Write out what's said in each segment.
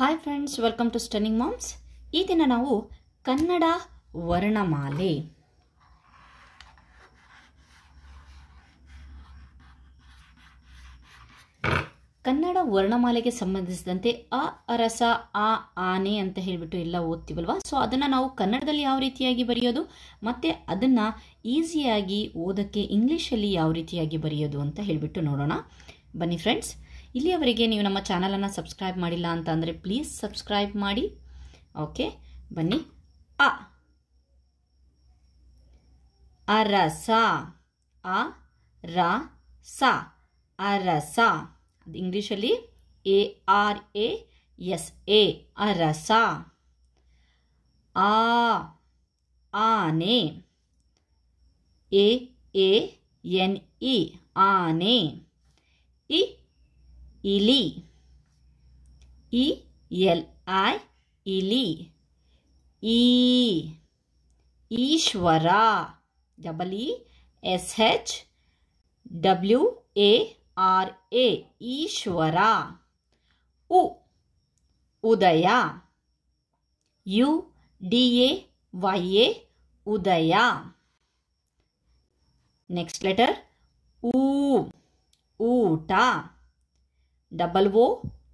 hi friends welcome to stunning moms ಈ ದಿನ ನಾವು ಕನ್ನಡ ವರ್ಣಮಾಲೆ ಕನ್ನಡ ವರ್ಣಮಾಲೆಗೆ ಸಂಬಂಧಿಸಿದಂತೆ ಅ ಅರಸ ಆ ಆನೆ ಅಂತ ಹೇಳಿಬಿಟ್ಟು ಎಲ್ಲ ಓದ್ತೀವಲ್ವಾ ಸೊ ಅದನ್ನು ನಾವು ಕನ್ನಡದಲ್ಲಿ ಯಾವ ರೀತಿಯಾಗಿ ಬರೆಯೋದು ಮತ್ತು ಅದನ್ನು ಈಸಿಯಾಗಿ ಓದಕ್ಕೆ ಇಂಗ್ಲೀಷಲ್ಲಿ ಯಾವ ರೀತಿಯಾಗಿ ಬರೆಯೋದು ಅಂತ ಹೇಳಿಬಿಟ್ಟು ನೋಡೋಣ ಬನ್ನಿ ಫ್ರೆಂಡ್ಸ್ ಇಲ್ಲಿಯವರೆಗೆ ನೀವು ನಮ್ಮ ಚಾನಲನ್ನು ಸಬ್ಸ್ಕ್ರೈಬ್ ಮಾಡಿಲ್ಲ ಅಂತ ಅಂದರೆ ಪ್ಲೀಸ್ ಸಬ್ಸ್ಕ್ರೈಬ್ ಮಾಡಿ ಓಕೆ ಬನ್ನಿ ಅ ಅರಸ ಅ ರ ಸ ಅರಸ ಅದು ಇಂಗ್ಲೀಷಲ್ಲಿ A R A S A ಅರಸ ಆ ಆನೆ ಎ ಎನ್ ಇ ಆನೆ ಇ ಇಲಿ ಇ ಎಲ್ ಐ ಇಲಿ ಈ Eshwara double E S H W A R A Eshwara ಉ ಉದಯ U D A Y A ಉದಯ ನೆಕ್ಸ್ಟ್ ಲೆಟರ್ ಊ ಊಟ डबल ओ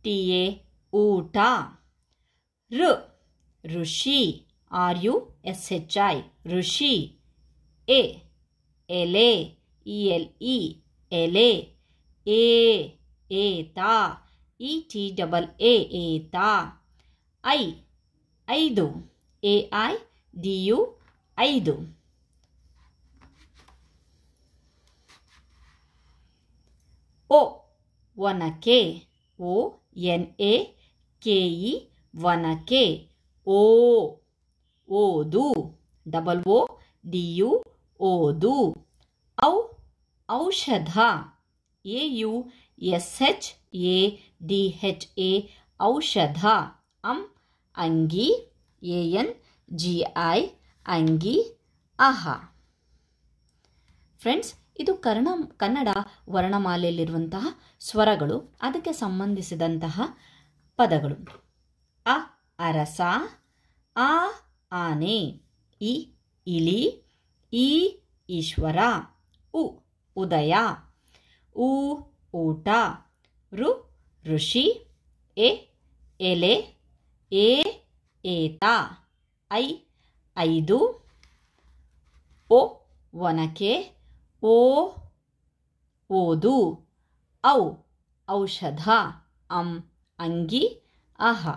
टी ए ऊट ऋषि R U S H I ऋषि ए एले एल ई एले ए एता ई टी डबल ए एता ई ऐदु ए आई डी यू ऐदु ओ ಒನಕೆ O N A K E ಒನಕೆ ಓ ಓದು ಡಬಲ್ ಓ ಡಿ ಯು ಓದು ಔ ಔಷಧ A U S H A D H A ಔಷಧ ಅಂ ಅಂಗಿ ಎ ಎನ್ ಜಿ ಐ ಅಂಗಿ ಆಹಾ ಫ್ರೆಂಡ್ಸ್ ಇದು ಕರ್ಣ ಕನ್ನಡ ವರ್ಣಮಾಲೆಯಲ್ಲಿರುವಂತಹ ಸ್ವರಗಳು ಅದಕ್ಕೆ ಸಂಬಂಧಿಸಿದಂತಹ ಪದಗಳು ಅ ಅರಸ ಆ ಆನೆ ಇ ಇಲಿ ಈ ಈಶ್ವರ ಉ ಉದಯ ಉ ಊಟ ರು ಋಷಿ ಎ ಎಲೆ ಎ ಏತ ಐ ಐದು ಒ ಒನಕೆ ಓ ಓದು ಔ ಔಷಧ ಅಂ ಅಂಗಿ ಆಹಾ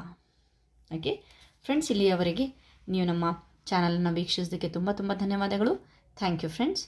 ಓಕೆ ಫ್ರೆಂಡ್ಸ್ ಇಲ್ಲಿಯವರೆಗೆ ನೀವು ನಮ್ಮ ಚಾನಲನ್ನು ವೀಕ್ಷಿಸೋದಕ್ಕೆ ತುಂಬ ತುಂಬ ಧನ್ಯವಾದಗಳು ಥ್ಯಾಂಕ್ ಯು ಫ್ರೆಂಡ್ಸ್